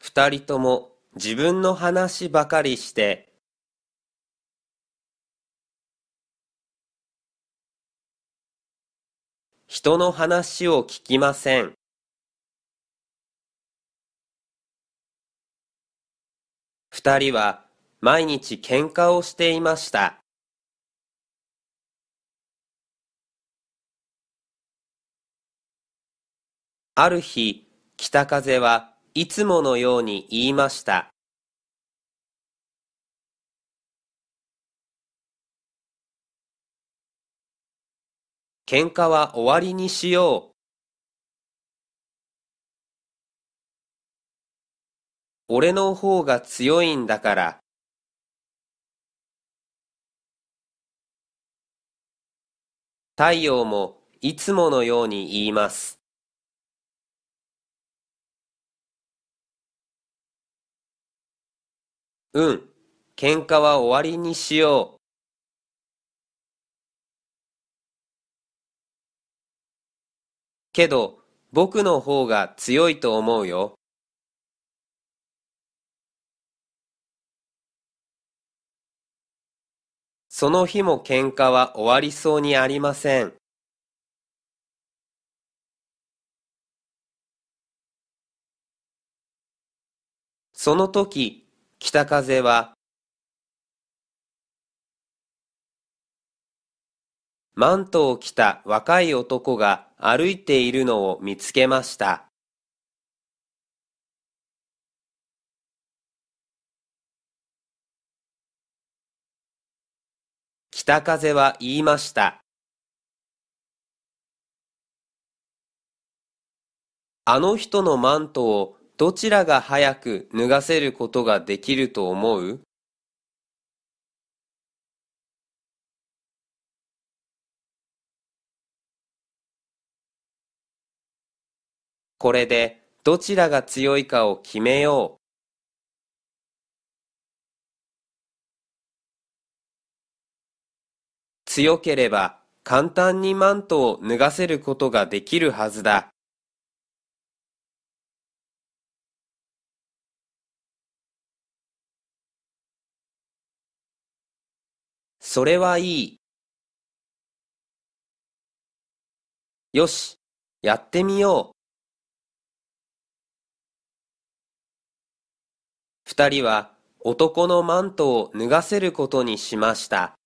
二人とも自分の話ばかりして、人の話を聞きません。二人は毎日喧嘩をしていました。ある日、北風はいつものように言いました。喧嘩は終わりにしよう。俺の方が強いんだから。太陽もいつものように言います。うん、喧嘩は終わりにしようけど、僕の方が強いと思うよ。その日も喧嘩は終わりそうにありません。その時、北風は、マントを着た若い男が歩いているのを見つけました。北風は言いました。あの人のマントをどちらが早く脱がせることができると思うこれでどちらが強いかを決めよう。強ければ簡単にマントを脱がせることができるはずだ。それはいい。よし、やってみよう。二人は男のマントを脱がせることにしました。